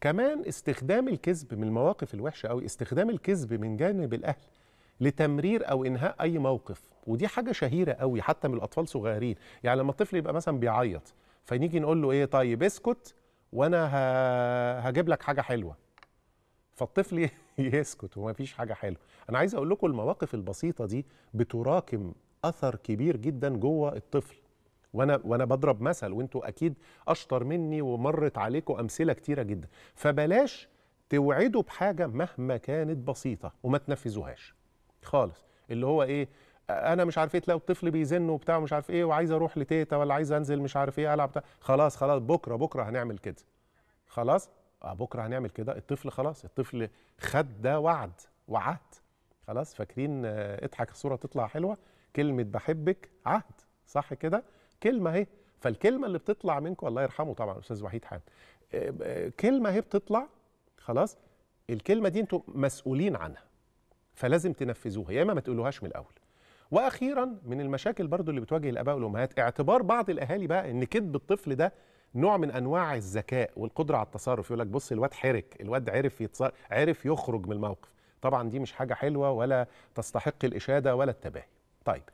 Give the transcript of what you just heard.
كمان استخدام الكذب من المواقف الوحشه قوي استخدام الكذب من جانب الاهل لتمرير او انهاء اي موقف ودي حاجه شهيره قوي حتى من الاطفال صغيرين يعني لما الطفل يبقى مثلا بيعيط فنيجي نقول له ايه طيب اسكت وانا هجيب لك حاجه حلوه فالطفل يسكت وما فيش حاجه حلوه انا عايز اقول لكم المواقف البسيطه دي بتراكم اثر كبير جدا جوه الطفل وانا وانا بضرب مثل وانتوا اكيد اشطر مني ومرت عليكم امثله كتيره جدا فبلاش توعدوا بحاجه مهما كانت بسيطه وما تنفذوهاش خالص اللي هو ايه انا مش عارف ايه تلاقي الطفل بيزن وبتاع مش عارف ايه وعايز اروح لتيتا ولا عايز انزل مش عارف ايه العب بتاع خلاص خلاص بكره بكره هنعمل كده خلاص اه بكره هنعمل كده الطفل خلاص الطفل خد ده وعد وعهد خلاص فاكرين آه، اضحك الصوره تطلع حلوه كلمه بحبك عهد صح كده كلمه اهي فالكلمه اللي بتطلع منكم الله يرحمه طبعا استاذ وحيد حامد آه، آه، كلمه اهي بتطلع خلاص الكلمه دي انتم مسؤولين عنها فلازم تنفذوها يا اما ما تقولوهاش من الاول واخيرا من المشاكل برضو اللي بتواجه الاباء والامهات اعتبار بعض الاهالي بقى ان كذب الطفل ده نوع من انواع الذكاء والقدره على التصرف يقول لك بص الواد حرك الواد عرف يتصرف عرف يخرج من الموقف طبعا دي مش حاجه حلوه ولا تستحق الاشاده ولا التباهي طيب